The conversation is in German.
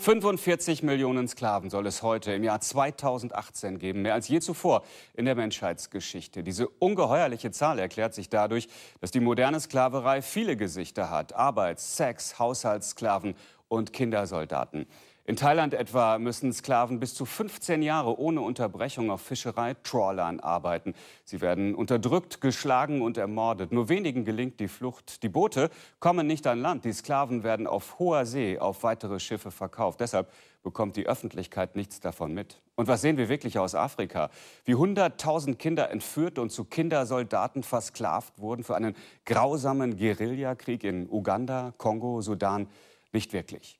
45 Millionen Sklaven soll es heute im Jahr 2018 geben, mehr als je zuvor in der Menschheitsgeschichte. Diese ungeheuerliche Zahl erklärt sich dadurch, dass die moderne Sklaverei viele Gesichter hat. Arbeits-, Sex-, Haushaltssklaven und Kindersoldaten. In Thailand etwa müssen Sklaven bis zu 15 Jahre ohne Unterbrechung auf Fischerei, Trawlern arbeiten. Sie werden unterdrückt, geschlagen und ermordet. Nur wenigen gelingt die Flucht. Die Boote kommen nicht an Land. Die Sklaven werden auf hoher See auf weitere Schiffe verkauft. Deshalb bekommt die Öffentlichkeit nichts davon mit. Und was sehen wir wirklich aus Afrika? Wie 100.000 Kinder entführt und zu Kindersoldaten versklavt wurden für einen grausamen Guerillakrieg in Uganda, Kongo, Sudan? Nicht wirklich.